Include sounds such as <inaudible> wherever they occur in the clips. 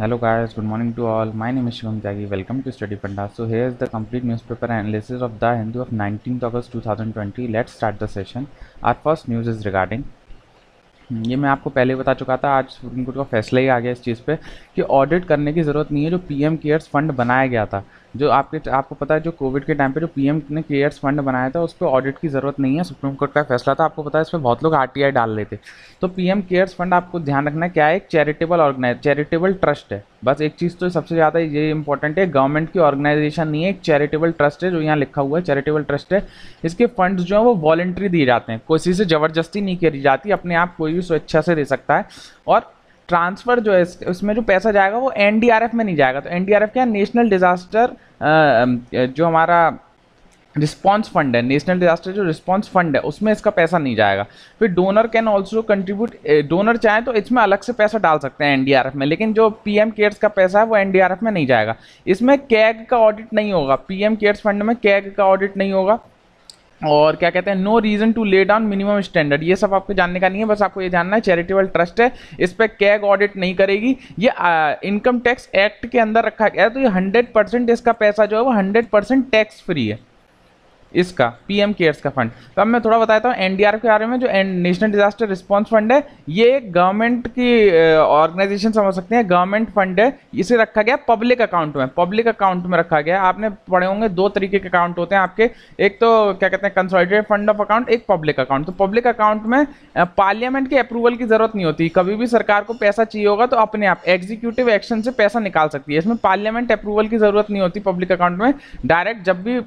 Hello guys good morning to all my name Shivam Tyagi welcome to study panda so here is the complete newspaper analysis of the Hindu of nineteen August 2020 let's start the session our first news is regarding ये मैं आपको पहले बता चुका था आज supreme court का फैसला ही आ गया इस चीज़ पर कि ऑडिट करने की जरूरत नहीं है जो पी केयर्स फंड बनाया गया था जो आपके आपको पता है जो कोविड के टाइम पे जो पीएम ने केयर्स फंड बनाया था उस पर ऑडिट की ज़रूरत नहीं है सुप्रीम कोर्ट का फैसला था आपको पता है इसमें बहुत लोग आरटीआई डाल रहे थे तो पीएम केयर्स फंड आपको ध्यान रखना क्या एक चैरिटेबल ऑर्गेनाइज चैरिटेबल ट्रस्ट है बस एक चीज़ तो सबसे ज़्यादा ये इंपॉर्टेंट है गवर्नमेंट की ऑर्गेनाइजेशन नहीं है एक चैरिटेबल ट्रस्ट है जो यहाँ लिखा हुआ है चैरिटेबल ट्रस्ट है इसके फंड्स जो है वो वॉलेंट्री दिए जाते हैं किसी से ज़बरदस्ती नहीं करी जाती अपने आप कोई भी स्वेच्छा से दे सकता है और ट्रांसफ़र जो है उसमें जो पैसा जाएगा वो एन में नहीं जाएगा तो एन क्या नेशनल डिज़ास्टर जो हमारा रिस्पॉन्स फंड है नेशनल डिजास्टर जो रिस्पॉन्स फंड है उसमें इसका पैसा नहीं जाएगा फिर donor can also contribute donor चाहें तो इसमें अलग से पैसा डाल सकते हैं एनडीआरएफ में लेकिन जो पीएम केयर्स का पैसा है वो एनडीआरएफ में नहीं जाएगा इसमें कैग का ऑडिट नहीं होगा पीएम केयर्स फंड में कैग का ऑडिट नहीं होगा और क्या कहते हैं no reason to lay down minimum standard ये सब आपको जानने का नहीं है बस आपको ये जानना है चैरिटेबल ट्रस्ट है इस पर कैग ऑडिट नहीं करेगी ये इनकम टैक्स एक्ट के अंदर रखा गया है तो ये हंड्रेड परसेंट इसका पैसा जो है वो हंड्रेड परसेंट टैक्स फ्री है इसका पीएम केयर्स का फंड तो अब मैं थोड़ा बताता हूँ एनडीआरएफ के बारे में जो नेशनल डिजास्टर रिस्पांस फंड है ये एक गवर्नमेंट की ऑर्गेनाइजेशन समझ सकते हैं गवर्नमेंट फंड है इसे रखा गया पब्लिक अकाउंट में पब्लिक अकाउंट में रखा गया आपने पढ़े होंगे दो तरीके के अकाउंट होते हैं आपके एक तो क्या कहते हैं कंसोलिडेटेड फंड ऑफ अकाउंट एक पब्लिक अकाउंट तो पब्लिक अकाउंट में पार्लियामेंट के अप्रूवल की जरूरत नहीं होती कभी भी सरकार को पैसा चाहिए होगा तो अपने आप एग्जीक्यूटिव एक्शन से पैसा निकाल सकती है इसमें पार्लियामेंट अप्रूवल की जरूरत नहीं होती पब्लिक अकाउंट में डायरेक्ट जब भी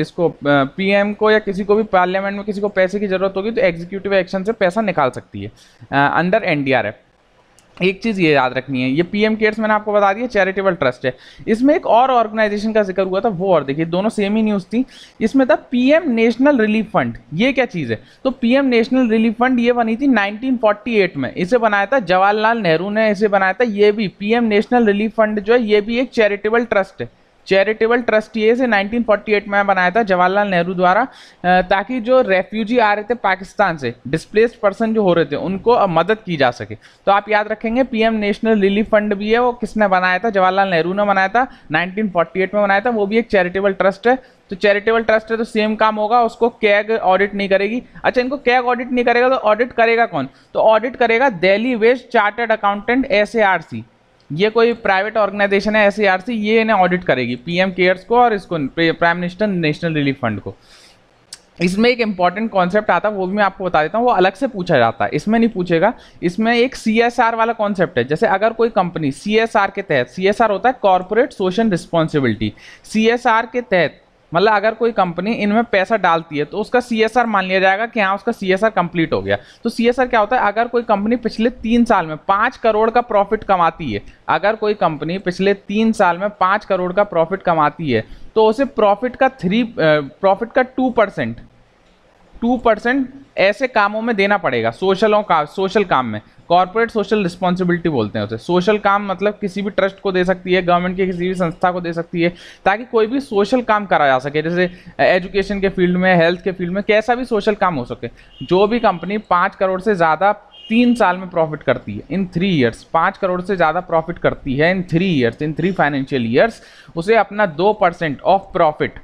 इसको पीएम को या किसी को भी पार्लियामेंट में किसी को पैसे की ज़रूरत होगी तो एग्जीक्यूटिव एक्शन से पैसा निकाल सकती है अंडर एनडीआरएफ एक चीज़ ये याद रखनी है ये पीएम केयर्स मैंने आपको बता दिया चैरिटेबल ट्रस्ट है इसमें एक और ऑर्गेनाइजेशन का जिक्र हुआ था वो और देखिए दोनों सेम ही न्यूज़ थी इसमें था पीएम नेशनल रिलीफ फंड ये क्या चीज़ है तो पीएम नेशनल रिलीफ फंड ये बनी थी 1948 में इसे बनाया था जवाहरलाल नेहरू ने इसे बनाया था ये भी पी नेशनल रिलीफ फंड जो है ये भी एक चैरिटेबल ट्रस्ट है चैरिटेबल ट्रस्ट ये से 1948 में बनाया था जवाहरलाल नेहरू द्वारा ताकि जो रेफ्यूजी आ रहे थे पाकिस्तान से डिस्प्लेस्ड पर्सन जो हो रहे थे उनको मदद की जा सके तो आप याद रखेंगे पीएम नेशनल रिलीफ फंड भी है वो किसने बनाया था जवाहरलाल नेहरू ने बनाया था 1948 में बनाया था वो भी एक चैरिटेबल ट्रस्ट है तो चैरिटेबल ट्रस्ट है तो सेम काम होगा उसको कैग ऑडिट नहीं करेगी अच्छा इनको कैग ऑडिट नहीं करेगा तो ऑडिट करेगा कौन तो ऑडिट करेगा Delhi west chartered accountant S ये कोई प्राइवेट ऑर्गेनाइजेशन है एस सी e ये इन्हें ऑडिट करेगी पीएम केयर्स e को और इसको prime minister national relief fund को इसमें एक इंपॉर्टेंट कॉन्सेप्ट आता है वो भी मैं आपको बता देता हूँ वो अलग से पूछा जाता है इसमें नहीं पूछेगा इसमें एक सी वाला कॉन्सेप्ट है जैसे अगर कोई कंपनी सी के तहत सी होता है कॉरपोरेट सोशल रिस्पॉन्सिबिलिटी सी के तहत मतलब अगर कोई कंपनी इनमें पैसा डालती है तो उसका सी मान लिया जाएगा कि हाँ उसका सी कंप्लीट हो गया तो सी क्या होता है अगर कोई कंपनी पिछले तीन साल में पाँच करोड़ का प्रॉफिट कमाती है अगर कोई कंपनी पिछले तीन साल में पाँच करोड़ का प्रॉफिट कमाती है तो उसे प्रॉफिट का थ्री प्रॉफिट का टू परसेंट टू परसेंट ऐसे कामों में देना पड़ेगा सोशल और का, सोशल काम में कॉरपोरेट सोशल रिस्पॉन्सिबिलिटी बोलते हैं उसे सोशल काम मतलब किसी भी ट्रस्ट को दे सकती है गवर्नमेंट की किसी भी संस्था को दे सकती है ताकि कोई भी सोशल काम करा जा सके जैसे एजुकेशन के फील्ड में हेल्थ के फील्ड में कैसा भी सोशल काम हो सके जो भी कंपनी पाँच करोड़ से ज़्यादा तीन साल में प्रॉफिट करती है इन थ्री ईयर्स पाँच करोड़ से ज़्यादा प्रॉफिट करती है in three years in three financial years उसे अपना दो percent of profit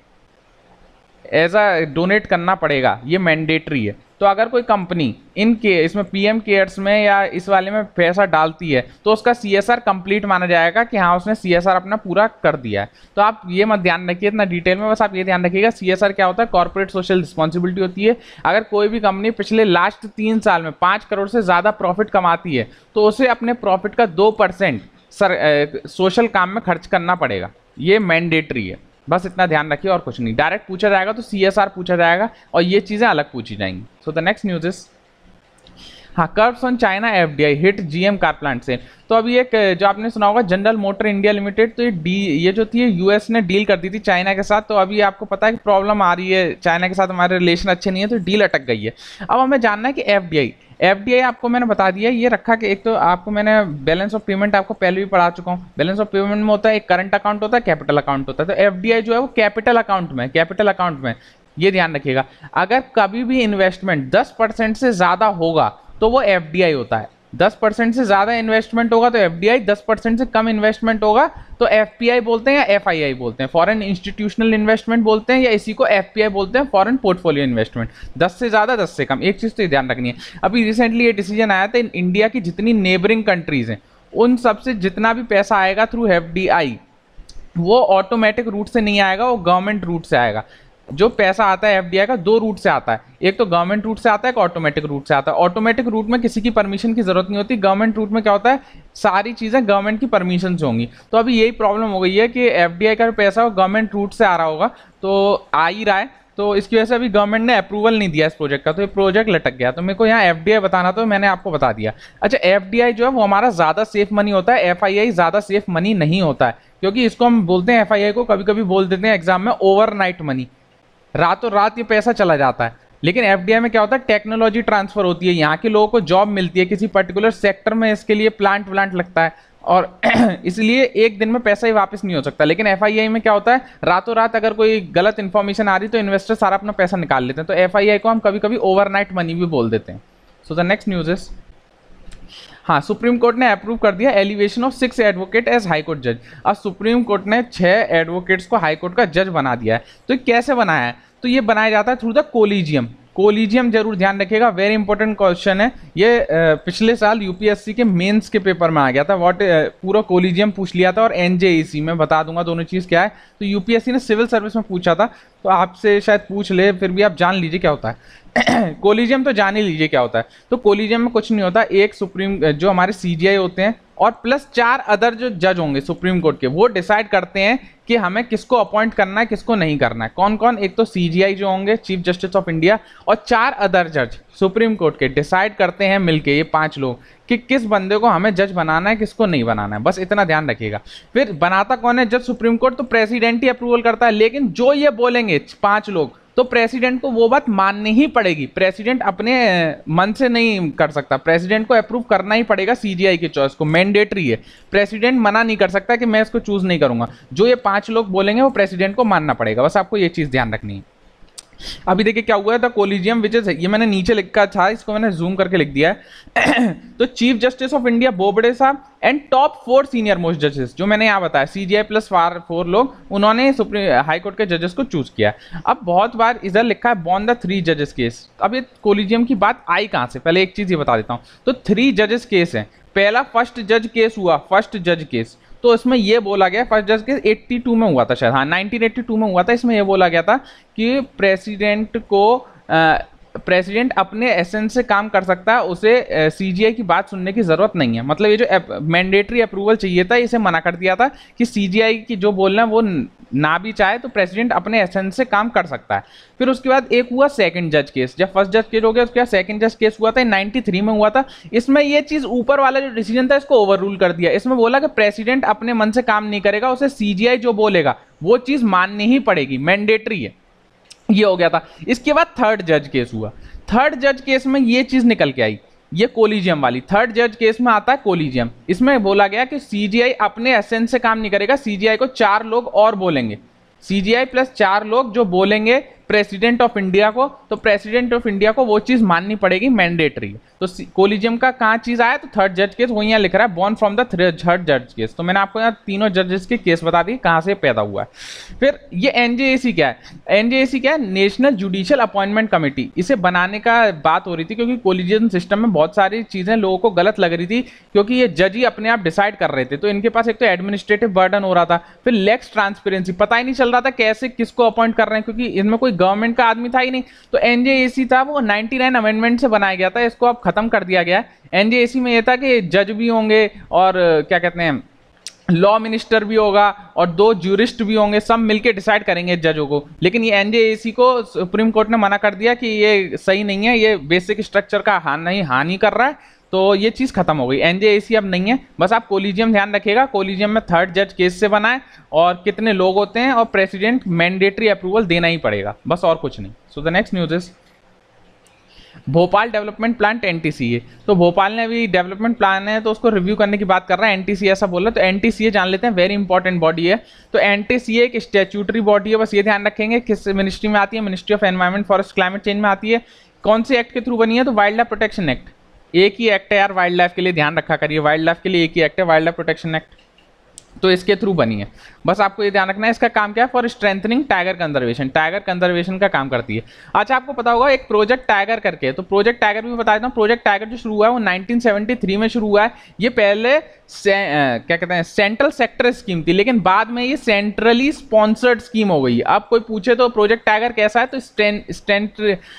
as a donate करना पड़ेगा ये मैंडेटरी है तो अगर कोई कंपनी इन के इसमें पीएम केयर्स में या इस वाले में पैसा डालती है तो उसका सी एस आर कंप्लीट माना जाएगा कि हाँ उसने सी एस आर अपना पूरा कर दिया है तो आप ये मत ध्यान रखिए इतना डिटेल में बस आप ये ध्यान रखिएगा सी एस आर क्या होता है कॉर्पोरेट सोशल रिस्पॉन्सिबिलिटी होती है अगर कोई भी कंपनी पिछले लास्ट तीन साल में पाँच करोड़ से ज़्यादा प्रॉफिट कमाती है तो उसे अपने प्रॉफिट का दो परसेंट सर सोशल काम में खर्च करना पड़ेगा ये मैंडेटरी है बस इतना ध्यान रखिए और कुछ नहीं डायरेक्ट पूछा जाएगा तो सी पूछा जाएगा और ये चीज़ें अलग पूछी जाएंगी so the next news is हाँ curbs on China F D I hit G M car plant से तो अभी एक जो आपने सुना होगा जनरल मोटर इंडिया लिमिटेड तो ये डी ये जो थी यूएस ने डील कर दी थी चाइना के साथ तो अभी आपको पता है कि प्रॉब्लम आ रही है चाइना के साथ हमारे रिलेशन अच्छे नहीं है तो डील अटक गई है अब हमें जानना है कि F F D I D I आपको मैंने बता दिया ये रखा कि एक तो आपको मैंने बैलेंस ऑफ पेमेंट आपको पहले भी पढ़ा चुका हूँ बैलेंस ऑफ पेमेंट में होता है एक करंट अकाउंट होता है कैपिटल अकाउंट होता है तो एफ डी आई जो है वो कैपिटल अकाउंट में कैपिटल अकाउंट में ये ध्यान रखिएगा अगर कभी भी इन्वेस्टमेंट 10 परसेंट से ज़्यादा होगा तो वो एफ होता है दस परसेंट से ज़्यादा इन्वेस्टमेंट होगा तो एफ डी आई दस परसेंट से कम इन्वेस्टमेंट होगा तो एफ पी आई बोलते हैं या एफ आई आई बोलते हैं फॉरेन इंस्टीट्यूशनल इन्वेस्टमेंट बोलते हैं या इसी को एफ पी आई बोलते हैं फॉरेन पोर्टफोलियो इन्वेस्टमेंट दस से ज़्यादा दस से कम एक चीज़ तो ये ध्यान रखनी है अभी रिसेंटली ये डिसीजन आया था इंडिया की जितनी नेबरिंग कंट्रीज़ हैं उन सबसे जितना भी पैसा आएगा थ्रू एफ डी आई वो ऑटोमेटिक रूट से नहीं आएगा वो गवर्नमेंट रूट से आएगा जो पैसा आता है एफडीआई का दो रूट से आता है एक तो गवर्नमेंट रूट से आता है एक ऑटोमेटिक रूट से आता है ऑटोमेटिक रूट में किसी की परमिशन की जरूरत नहीं होती गवर्नमेंट रूट में क्या होता है सारी चीज़ें गवर्नमेंट की परमिशन से होंगी तो अभी यही प्रॉब्लम हो गई है कि एफ का पैसा गवर्नमेंट रूट से आ रहा होगा तो आ ही रहा है तो इसकी वजह से अभी गवर्नमेंट ने अप्रूवल नहीं दिया इस प्रोजेक्ट का तो ये प्रोजेक्ट लटक गया तो मेरे को यहाँ एफ बताना तो मैंने आपको बता दिया अच्छा एफ जो है वो हमारा ज़्यादा सेफ मनी होता है एफ ज़्यादा सेफ मनी नहीं होता है क्योंकि इसको हम बोलते हैं एफ को कभी कभी बोल देते हैं एग्जाम में ओवरनाइट मनी रातों रात ये पैसा चला जाता है लेकिन एफ में क्या होता है टेक्नोलॉजी ट्रांसफर होती है यहाँ के लोगों को जॉब मिलती है किसी पर्टिकुलर सेक्टर में इसके लिए प्लांट व्लांट लगता है और <clears throat> इसलिए एक दिन में पैसा ही वापस नहीं हो सकता लेकिन एफ में क्या होता है रातों रात अगर कोई गलत इन्फॉर्मेशन आ रही तो इन्वेस्टर सारा अपना पैसा निकाल लेते हैं तो एफ को हम कभी कभी ओवरनाइट मनी भी बोल देते हैं so the next news is हाँ सुप्रीम कोर्ट ने अप्रूव कर दिया elevation of six advocate as high court जज अब सुप्रीम कोर्ट ने छः एडवोकेट्स को हाई कोर्ट का जज बना दिया है तो कैसे बनाया है तो ये बनाया जाता है थ्रू द कोलिजियम कोलिजियम जरूर ध्यान रखिएगा वेरी इंपॉर्टेंट क्वेश्चन है ये पिछले साल यूपीएससी के मेंस के पेपर में आ गया था व्हाट पूरा कोलिजियम पूछ लिया था और एन में बता दूंगा दोनों चीज़ क्या है तो यूपीएससी ने सिविल सर्विस में पूछा था तो आपसे शायद पूछ ले फिर भी आप जान लीजिए क्या होता है <coughs> कोलिजियम तो जान ही लीजिए क्या होता है तो कोलिजियम में कुछ नहीं होता एक सुप्रीम जो हमारे सी होते हैं और प्लस चार अदर जो जज होंगे सुप्रीम कोर्ट के वो डिसाइड करते हैं कि हमें किसको अपॉइंट करना है किसको नहीं करना है कौन कौन एक तो सीजीआई जो होंगे चीफ जस्टिस ऑफ इंडिया और चार अदर जज सुप्रीम कोर्ट के डिसाइड करते हैं मिलके ये पांच लोग कि किस बंदे को हमें जज बनाना है किसको नहीं बनाना है बस इतना ध्यान रखिएगा फिर बनाता कौन है जज सुप्रीम कोर्ट तो प्रेसिडेंट ही अप्रूवल करता है लेकिन जो ये बोलेंगे पांच लोग तो प्रेसिडेंट को वो बात माननी ही पड़ेगी प्रेसिडेंट अपने मन से नहीं कर सकता प्रेसिडेंट को अप्रूव करना ही पड़ेगा सीजीआई के चॉइस को मैंडेटरी है प्रेसिडेंट मना नहीं कर सकता कि मैं इसको चूज नहीं करूंगा जो ये पांच लोग बोलेंगे वो प्रेसिडेंट को मानना पड़ेगा बस आपको ये चीज ध्यान रखनी है अभी देखिए क्या हुआ था कोलिजियम विच इज ये मैंने नीचे लिखा था इसको मैंने जूम करके लिख दिया है <clears throat> तो chief justice of India Bobde साहब and top four senior most जजेस जो मैंने यहाँ बताया सी जी आई प्लस फोर लोग उन्होंने सुप्रीम हाईकोर्ट के जजेस को चूज किया अब बहुत बार इधर लिखा है बॉन द थ्री जजेस केस अब ये कोलिजियम की बात आई कहाँ से पहले एक चीज़ ये बता देता हूँ तो थ्री जजेस केस है पहला फर्स्ट जज केस हुआ फर्स्ट जज केस तो इसमें यह बोला गया फर्स्ट जज केस टू में हुआ था शायद हाँ टू में हुआ था इसमें यह बोला गया था कि प्रेसिडेंट को प्रेसिडेंट अपने एसेंस से काम कर सकता है उसे सीजीआई की बात सुनने की ज़रूरत नहीं है मतलब ये जो मैंडेटरी अप्रूवल चाहिए था इसे मना कर दिया था कि सीजीआई की जो बोलना है वो ना भी चाहे तो प्रेसिडेंट अपने एसेंस से काम कर सकता है फिर उसके बाद एक हुआ सेकंड जज केस जब फर्स्ट जज केस हो गया उसके बाद सेकंड जज केस हुआ था नाइन्टी में हुआ था इसमें यह चीज़ ऊपर वाला जो डिसीजन था इसको ओवर कर दिया इसमें बोला कि प्रेसिडेंट अपने मन से काम नहीं करेगा उसे सी जो बोलेगा वो चीज़ माननी ही पड़ेगी मैंडेटरी है ये हो गया था इसके बाद थर्ड जज केस हुआ थर्ड जज केस में ये चीज़ निकल के आई ये कोलिजियम वाली थर्ड जज केस में आता है कोलिजियम इसमें बोला गया कि सीजीआई अपने एसेंस से काम नहीं करेगा सीजीआई को चार लोग और बोलेंगे सीजीआई प्लस चार लोग जो बोलेंगे प्रेसिडेंट ऑफ इंडिया को तो प्रेसिडेंट ऑफ इंडिया को वो चीज माननी पड़ेगी मैंडेटरी तो कोलिजियम का कहाँ चीज आया तो थर्ड जज केस वही यहाँ लिख रहा है बॉर्न फ्रॉम द थर्ड जज केस तो मैंने आपको यहाँ तीनों जजेस के केस बता दिए कहाँ से पैदा हुआ है फिर ये एनजेएसी क्या है एनजेएसी क्या है नेशनल जुडिशियल अपॉइंटमेंट कमेटी इसे बनाने का बात हो रही थी क्योंकि कोलिजियम सिस्टम में बहुत सारी चीजें लोगों को गलत लग रही थी क्योंकि ये जज ही अपने आप डिसाइड कर रहे थे तो इनके पास एक तो एडमिनिस्ट्रेटिव बर्डन हो रहा था फिर लेक्स ट्रांसपेरेंसी पता ही नहीं चल रहा था कैसे किसको अपॉइंट कर रहे हैं क्योंकि इनमें कोई गवर्नमेंट का आदमी था ही नहीं तो एन था वो 99 अमेंडमेंट से बनाया गया था इसको अब ख़त्म कर दिया गया है एनजेएसी में ये था कि जज भी होंगे और क्या कहते हैं लॉ मिनिस्टर भी होगा और दो जूरिस्ट भी होंगे सब मिलके डिसाइड करेंगे जजों को लेकिन ये एन को सुप्रीम कोर्ट ने मना कर दिया कि ये सही नहीं है ये बेसिक स्ट्रक्चर का हान नहीं हानि कर रहा है तो ये चीज़ खत्म हो गई एनजेएसी अब नहीं है बस आप कोलिजियम ध्यान रखिएगा कोलिजियम में थर्ड जज केस से बनाए और कितने लोग होते हैं और प्रेसिडेंट मैंडेटरी अप्रूवल देना ही पड़ेगा बस और कुछ नहीं so the next news is Bhopal development plan एन तो भोपाल ने अभी डेवलपमेंट प्लान है तो उसको रिव्यू करने की बात कर रहा है एन ऐसा बोल रहा है तो एन जान लेते हैं वेरी इंपॉर्टेंट बॉडी है तो एन एक स्टेचूटरी बॉडी है बस ये ध्यान रखेंगे किस मिनिस्ट्री में आती है ministry of environment forest climate change में आती है कौन से एक्ट के थ्रू बनी है तो वाइल्ड लाइफ प्रोटेक्शन एक्ट एक ही एक्ट है यार वाइल्ड लाइफ के लिए ध्यान रखा करिए वाइल्ड लाइफ के लिए एक ही एक्ट है वाइल्ड लाइफ प्रोटेक्शन एक्ट तो इसके थ्रू बनी है बस आपको ये ध्यान रखना है इसका काम क्या है for strengthening tiger conservation tiger conservation का काम करती है अच्छा आपको पता होगा एक प्रोजेक्ट टाइगर करके तो प्रोजेक्ट टाइगर भी बता देता हूँ प्रोजेक्ट टाइगर जो शुरू हुआ है वो 1973 में शुरू हुआ है ये पहले से, आ, क्या कहते हैं सेंट्रल सेक्टर स्कीम थी लेकिन बाद में ये सेंट्रली स्पॉन्सर्ड स्कीम हो गई अब कोई पूछे तो प्रोजेक्ट टाइगर कैसा है तो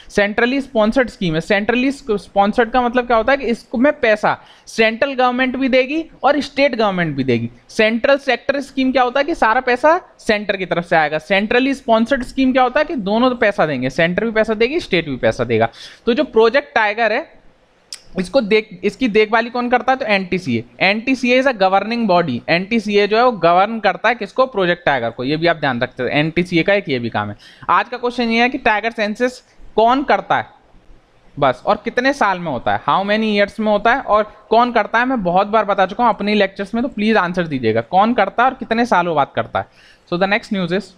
सेंट्रली स्पॉन्सर्ड स्कीम है सेंट्रली स्पॉन्सर्ड का मतलब क्या होता है कि इसमें पैसा सेंट्रल गवर्नमेंट भी देगी और स्टेट गवर्नमेंट भी देगी सेंट्रल सेक्टर स्कीम क्या होता है कि सारा पैसा सेंटर की तरफ से आएगा सेंट्रली स्पॉन्सर्ड स्कीम क्या होता है कि दोनों पैसा देंगे सेंटर भी पैसा देगी स्टेट भी पैसा देगा तो जो प्रोजेक्ट टाइगर है इसको देख इसकी देखभाली कौन करता है तो N T C N T C is a governing body N T C जो है वो गवर्न करता है किसको प्रोजेक्ट टाइगर को ये भी आप ध्यान रखते हैं एन टी सी का एक ये भी काम है आज का क्वेश्चन ये है कि टाइगर सेंसेस कौन करता है बस और कितने साल में होता है हाउ मेनी ईयर्स में होता है और कौन करता है मैं बहुत बार बता चुका हूँ अपनी लेक्चर्स में तो प्लीज़ आंसर दीजिएगा कौन करता है और कितने सालों बाद करता है so the next news is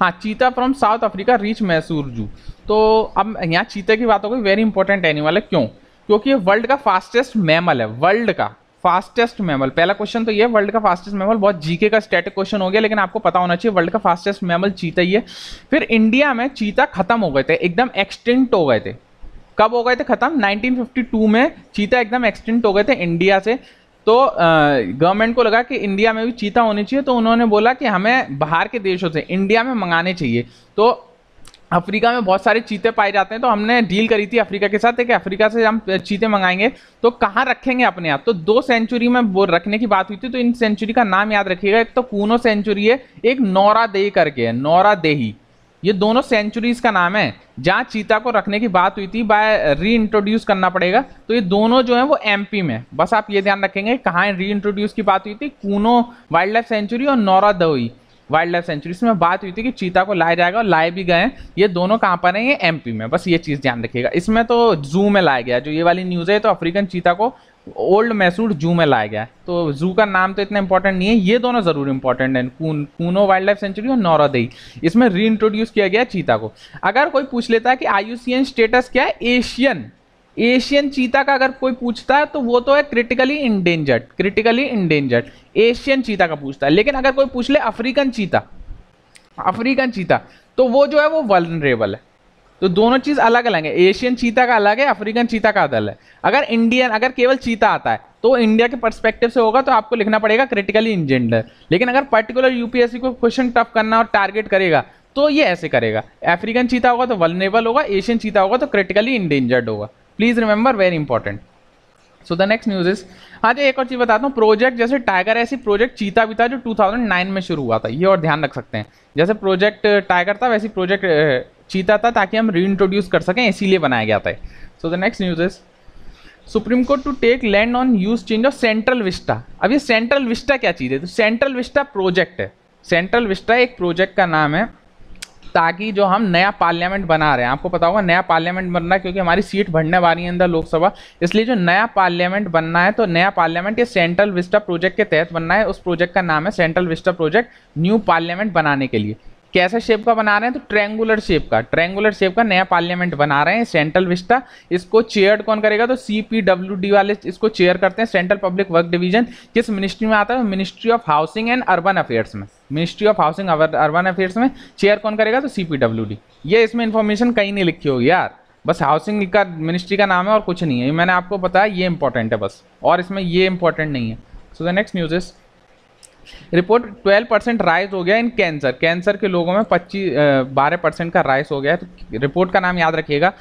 हाँ cheetah from South Africa reach Mysore zoo तो अब यहाँ चीते की बात हो गई वेरी इंपॉर्टेंट एनिमल है क्यों क्योंकि ये वर्ल्ड का फास्टेस्ट मैमल है वर्ल्ड का फास्टेस्ट मैमल पहला क्वेश्चन तो ये वर्ल्ड का फास्टेस्ट मैमल बहुत जीके का स्टैटिक क्वेश्चन हो गया लेकिन आपको पता होना चाहिए वर्ल्ड का फास्टेस्ट मैमल चीता ही है फिर इंडिया में चीता खत्म हो गए थे एकदम एक्सटिंक्ट हो गए थे कब हो गए थे खत्म 1952 में चीता एकदम एक्सटिंक्ट हो गए थे इंडिया से तो गवर्नमेंट को लगा कि इंडिया में भी चीता होनी चाहिए तो उन्होंने बोला कि हमें बाहर के देशों से इंडिया में मंगाने चाहिए तो अफ्रीका में बहुत सारे चीते पाए जाते हैं तो हमने डील करी थी अफ्रीका के साथ कि अफ्रीका से हम चीते मंगाएंगे तो कहाँ रखेंगे अपने आप तो दो सेंचुरी में वो रखने की बात हुई थी तो इन सेंचुरी का नाम याद रखिएगा एक तो कूनो सेंचुरी है एक नौरा देही करके है नौरा देही ये दोनों सेंचुरीज का नाम है जहाँ चीता को रखने की बात हुई थी बाय री इंट्रोड्यूस करना पड़ेगा तो ये दोनों जो है वो एमपी में बस आप ये ध्यान रखेंगे कहाँ री इंट्रोड्यूस की बात हुई थी कूनो वाइल्ड लाइफ सेंचुरी और नौरा दोई वाइल्ड लाइफ सेंचुरी इसमें बात हुई थी कि चीता को लाया जाएगा और लाए भी गए ये दोनों कहाँ पर हैं ये एमपी में बस ये चीज़ ध्यान रखिएगा इसमें तो जू में लाया गया जो ये वाली न्यूज़ है तो अफ्रीकन चीता को ओल्ड मैसूर जू में लाया गया है तो जू का नाम तो इतना इंपॉर्टेंट नहीं है ये दोनों ज़रूर इंपॉर्टेंट हैं Kuno Kuno wildlife sanctuary और नौरादेई इसमें री इंट्रोड्यूस किया गया चीता को अगर कोई पूछ लेता है कि आई स्टेटस क्या है एशियन एशियन चीता का अगर कोई पूछता है तो वो तो है critically endangered critically endangered Asian cheetah का पूछता है लेकिन अगर कोई पूछ ले अफ्रीकन चीता अफ्रीकन चीता तो वो जो है वो वनरेबल है तो दोनों चीज़ अलग अलग है एशियन चीता का अलग है अफ्रीकन चीता का अलग है अगर इंडियन अगर केवल चीता आता है तो इंडिया के पर्सपेक्टिव से होगा तो आपको लिखना पड़ेगा क्रिटिकली इंजेंडर लेकिन अगर पर्टिकुलर यूपीएससी को क्वेश्चन टफ करना और टारगेट करेगा तो ये ऐसे करेगा अफ्रीकन चीता होगा तो वलनेबल होगा एशियन चीता होगा तो क्रिटिकली इंडेंजर्ड होगा please remember very important so the next news is हाँ जी एक और चीज बताता हूँ प्रोजेक्ट जैसे टाइगर ऐसी प्रोजेक्ट चीता भी था जो 2009 में शुरू हुआ था ये और ध्यान रख सकते हैं जैसे प्रोजेक्ट टाइगर uh, था वैसी प्रोजेक्ट uh, चीता था ताकि हम रीइंट्रोड्यूस कर सकें इसीलिए बनाया गया था so the next news is supreme court to take land on use change of central vista अब ये सेंट्रल विस्टा क्या चीज़ है तो सेंट्रल विस्टा प्रोजेक्ट है सेंट्रल विस्टा एक प्रोजेक्ट का नाम है ताकि जो हम नया पार्लियामेंट बना रहे हैं आपको पता होगा नया पार्लियामेंट बन रहा है क्योंकि हमारी सीट बढ़ने वाली है अंदर लोकसभा इसलिए जो नया पार्लियामेंट बनना है तो नया पार्लियामेंट ये सेंट्रल विस्टा प्रोजेक्ट के तहत बनना है उस प्रोजेक्ट का नाम है central vista project new parliament बनाने के लिए कैसे शेप का बना रहे हैं तो ट्रैंगुलर शेप का ट्रेंगुलर शेप का नया पार्लियामेंट बना रहे हैं सेंट्रल विस्टा इसको चेयर कौन करेगा तो सी वाले इसको चेयर करते हैं सेंट्रल पब्लिक वर्क डिवीजन किस मिनिस्ट्री में आता है ministry of housing and urban affairs में ministry of housing urban affairs में चेयर कौन करेगा तो सी ये इसमें इन्फॉर्मेशन कहीं नहीं लिखी होगी यार बस हाउसिंग का मिनिस्ट्री का नाम है और कुछ नहीं है मैंने आपको बताया ये इंपॉर्टेंट है बस और इसमें ये इंपॉर्टेंट नहीं है so the next news is report 12 percent rise हो गया इन कैंसर कैंसर के लोगों में 25 बारह परसेंट का राइज हो गया है तो रिपोर्ट का नाम याद रखिएगा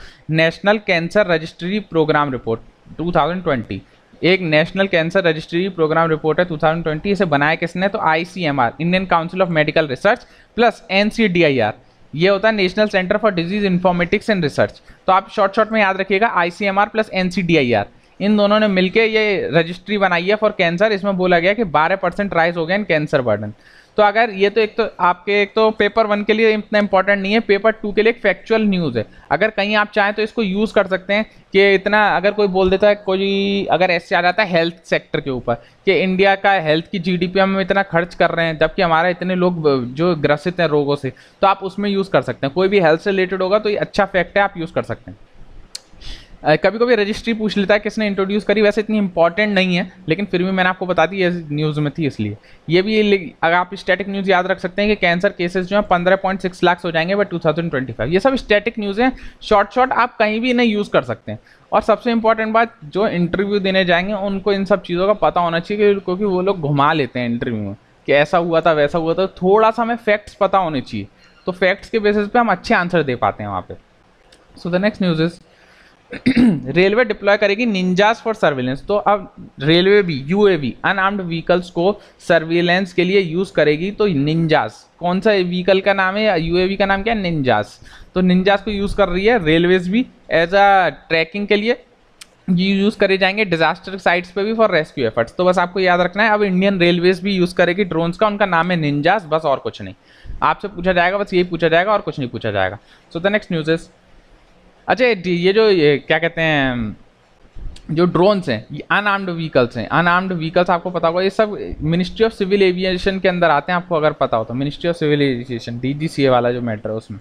national cancer registry programme report 2020 एक national cancer registry programme report है 2020 इसे बनाया किसने तो I Indian council of medical research plus N ये होता है national centre for disease informatics and research तो आप शॉर्ट शॉर्ट में याद रखिएगा आई प्लस एन इन दोनों ने मिलकर ये रजिस्ट्री बनाई है फॉर कैंसर इसमें बोला गया कि 12 परसेंट राइज हो गया इन कैंसर बर्डन तो अगर ये तो एक तो आपके एक तो पेपर वन के लिए इतना इंपॉर्टेंट नहीं है पेपर टू के लिए एक फैक्चुअल न्यूज़ है अगर कहीं आप चाहें तो इसको यूज़ कर सकते हैं कि इतना अगर कोई बोल देता है कोई अगर ऐसे आ जाता है हेल्थ सेक्टर के ऊपर कि इंडिया का हेल्थ की जी हम इतना खर्च कर रहे हैं जबकि हमारा इतने लोग जो ग्रसित हैं रोगों से तो आप उसमें यूज़ कर सकते हैं कोई भी हेल्थ से रिलेटेड होगा तो ये अच्छा फैक्ट है आप यूज़ कर सकते हैं कभी कभी रजिस्ट्री पूछ लेता है किसने इंट्रोड्यूस करी वैसे इतनी इंपॉर्टेंट नहीं है लेकिन फिर भी मैंने आपको बता दी न्यूज़ में थी इसलिए ये भी अगर आप स्टैटिक न्यूज़ याद रख सकते हैं कि कैंसर केसेस जो है पंद्रह पॉइंट सिक्स लाख हो जाएंगे but two thousand twenty five ये सब स्टैटिक न्यूज़ हैं शॉर्ट शॉर्ट आप कहीं भी इन्हें यूज़ कर सकते हैं और सबसे इंपॉर्टेंट बात जो इंटरव्यू देने जाएंगे उनको इन सब चीज़ों का पता होना चाहिए क्योंकि वो लोग घुमा लेते हैं इंटरव्यू में कि ऐसा हुआ था वैसा हुआ था तो थोड़ा सा हमें फैक्ट्स पता होने चाहिए तो फैक्ट्स के बेसिस पे हम अच्छे आंसर दे पाते हैं वहाँ पे so the next news is <clears throat> railway deploy करेगी निंजास फॉर सर्विलेंस तो अब रेलवे भी यूएवी अनआर्म्ड व्हीकल्स को सर्विलेंस के लिए यूज़ करेगी तो निंजास कौन सा व्हीकल का नाम है यूएवी का नाम क्या है निंजास तो निंजास को यूज़ कर रही है रेलवेज भी एज अ ट्रैकिंग के लिए यूज़ करे जाएंगे डिजास्टर साइट्स पे भी फॉर रेस्क्यू एफर्ट्स तो बस आपको याद रखना है अब इंडियन रेलवेज भी यूज़ करेगी ड्रोन्स का उनका नाम है निंजास बस और कुछ नहीं आपसे पूछा जाएगा बस यही पूछा जाएगा और कुछ नहीं पूछा जाएगा so the next news is अच्छा ये जो ये क्या कहते हैं जो ड्रोन्स हैं ये अनआर्म्ड व्हीकल्स हैं अनआर्म्ड व्हीकल्स आपको पता होगा ये सब मिनिस्ट्री ऑफ सिविल एविएशन के अंदर आते हैं आपको अगर पता हो तो ministry of civil aviation DGCA वाला जो मैटर है उसमें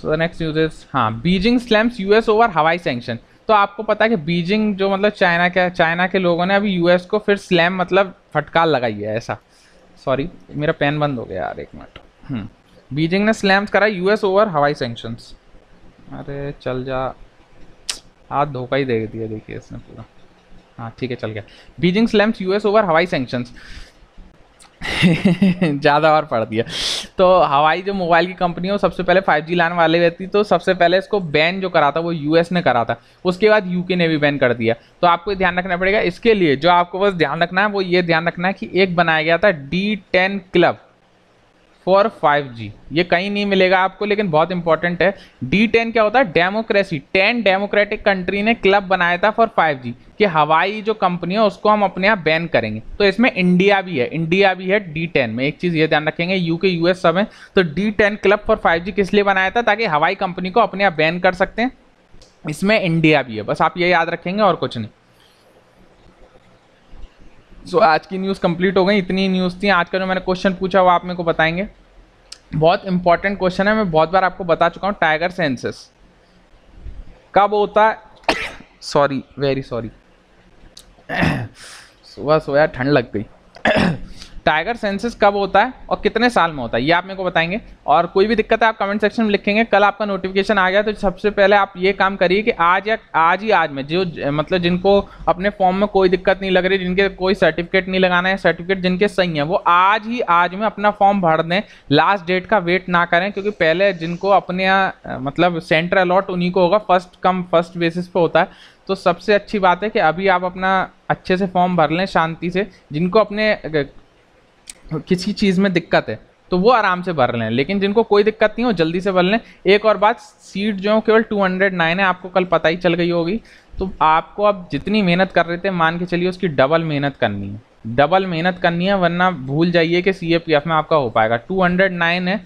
so the next news is हाँ Beijing slams US over Huawei sanction तो आपको पता है कि बीजिंग जो मतलब चाइना के चाइना के लोगों ने अभी यूएस को फिर स्लैम मतलब फटकार लगाई है ऐसा सॉरी मेरा पेन बंद हो गया यार एक मिनट हम्म। बीजिंग ने स्लैम्स करा यूएस ओवर हवाई सैंक्शंस अरे चल जा हाथ धोखा ही दे दिया देखिए इसने पूरा हाँ ठीक है चल गया Beijing slams US over Huawei sanctions ज़्यादा और पढ़ दिया तो हवाई जो मोबाइल की कंपनी है वो सबसे पहले 5G लाने वाले रहती तो सबसे पहले इसको बैन जो करा था वो यूएस ने करा था उसके बाद यूके ने भी बैन कर दिया तो आपको ध्यान रखना पड़ेगा इसके लिए जो आपको बस ध्यान रखना है वो ये ध्यान रखना है कि एक बनाया गया था D ten club for G ये कहीं नहीं मिलेगा आपको लेकिन बहुत इंपॉर्टेंट है डी टेन क्या होता है डेमोक्रेसी टेन डेमोक्रेटिक कंट्री ने क्लब बनाया था फॉर जी कि हवाई जो कंपनी है उसको हम अपने यहाँ बैन करेंगे तो इसमें इंडिया भी है इंडिया भी है डी टेन में एक चीज़ ये ध्यान रखेंगे यूके यूएस सब है तो D ten club for G किस लिए बनाया था ताकि हवाई कंपनी को अपने यहाँ बैन कर सकते हैं इसमें इंडिया भी है बस आप ये याद रखेंगे और कुछ नहीं सो आज की न्यूज़ कंप्लीट हो गई इतनी न्यूज़ थी आज का जो मैंने क्वेश्चन पूछा वो आप मेरे को बताएंगे बहुत इंपॉर्टेंट क्वेश्चन है मैं बहुत बार आपको बता चुका हूँ टाइगर सेंसेस कब होता है सॉरी वेरी सॉरी सुबह सोया ठंड लग गई टाइगर सेंसिस कब होता है और कितने साल में होता है ये आप मेरे को बताएंगे और कोई भी दिक्कत है आप कमेंट सेक्शन में लिखेंगे कल आपका नोटिफिकेशन आ गया तो सबसे पहले आप ये काम करिए कि आज या आज ही आज में जो मतलब जिनको अपने फॉर्म में कोई दिक्कत नहीं लग रही जिनके कोई सर्टिफिकेट नहीं लगाना है सर्टिफिकेट जिनके सही हैं वो आज ही आज में अपना फॉर्म भर दें लास्ट डेट का वेट ना करें क्योंकि पहले जिनको अपने मतलब सेंटर अलॉट उन्हीं को होगा फर्स्ट कम फर्स्ट बेसिस पर होता है तो सबसे अच्छी बात है कि अभी आप अपना अच्छे से फॉर्म भर लें शांति से जिनको अपने किसी चीज़ में दिक्कत है तो वो आराम से भर लें लेकिन जिनको कोई दिक्कत नहीं हो जल्दी से भर लें एक और बात सीट जो है केवल 209 है आपको कल पता ही चल गई होगी तो आपको अब जितनी मेहनत कर रहे थे मान के चलिए उसकी डबल मेहनत करनी है डबल मेहनत करनी है वरना भूल जाइए कि सी में आपका हो पाएगा टू है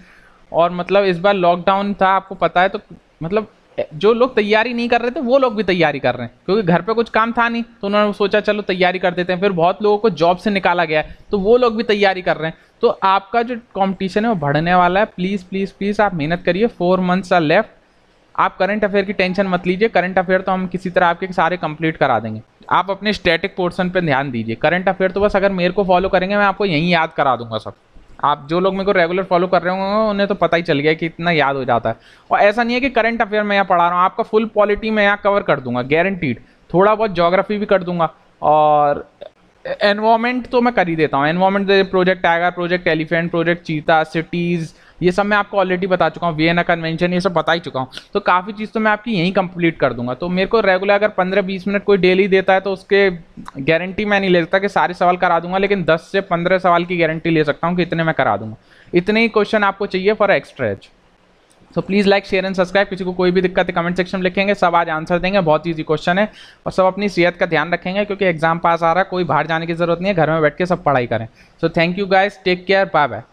और मतलब इस बार लॉकडाउन था आपको पता है तो मतलब जो लोग तैयारी नहीं कर रहे थे वो लोग भी तैयारी कर रहे हैं क्योंकि घर पे कुछ काम था नहीं तो उन्होंने सोचा चलो तैयारी कर देते हैं फिर बहुत लोगों को जॉब से निकाला गया है तो वो लोग भी तैयारी कर रहे हैं तो आपका जो कॉम्पिटिशन है वो बढ़ने वाला है प्लीज़ प्लीज़ प्लीज़ आप मेहनत करिए फोर मंथ्स आर लेफ्ट आप करंट अफेयर की टेंशन मत लीजिए करंट अफेयर तो हम किसी तरह आपके सारे कंप्लीट करा देंगे आप अपने स्टैटिक पोर्सन पर ध्यान दीजिए करंट अफेयर तो बस अगर मेरे को फॉलो करेंगे मैं आपको यहीं याद करा दूंगा सब आप जो लोग मेरे को रेगुलर फॉलो कर रहे होंगे उन्हें तो पता ही चल गया कि इतना याद हो जाता है और ऐसा नहीं है कि करंट अफेयर मैं यहाँ पढ़ा रहा हूँ आपका फुल पॉलिटी मैं यहाँ कवर कर दूंगा गारंटीड थोड़ा बहुत जोग्राफी भी कर दूंगा और एनवामेंट तो मैं कर ही देता हूँ environment project tiger project elephant project cheetah cities ये सब मैं आपको ऑलरेडी बता चुका हूँ ए कन्वेंशन ये सब बता ही चुका हूँ तो काफ़ी चीज़ तो मैं आपकी यहीं कंप्लीट कर दूंगा तो मेरे को रेगुलर अगर पंद्रह बीस मिनट कोई डेली देता है तो उसके गारंटी मैं नहीं ले सकता कि सारे सवाल करा दूंगा लेकिन दस से पंद्रह सवाल की गारंटी ले सकता हूँ कि इतने मैं करा दूंगा इतने ही क्वेश्चन आपको चाहिए फॉर एक्स्ट्रा तो so please like share and subscribe किसी को कोई भी दिक्कत है कमेंट सेक्शन में लिखेंगे सब आज आंसर देंगे बहुत ईजी क्वेश्चन है और सब अपनी सेहत का ध्यान रखेंगे क्योंकि एग्जाम पास आ रहा है कोई बाहर जाने की जरूरत नहीं है घर में बैठ के सब पढ़ाई करें so thank you guys take care bye bye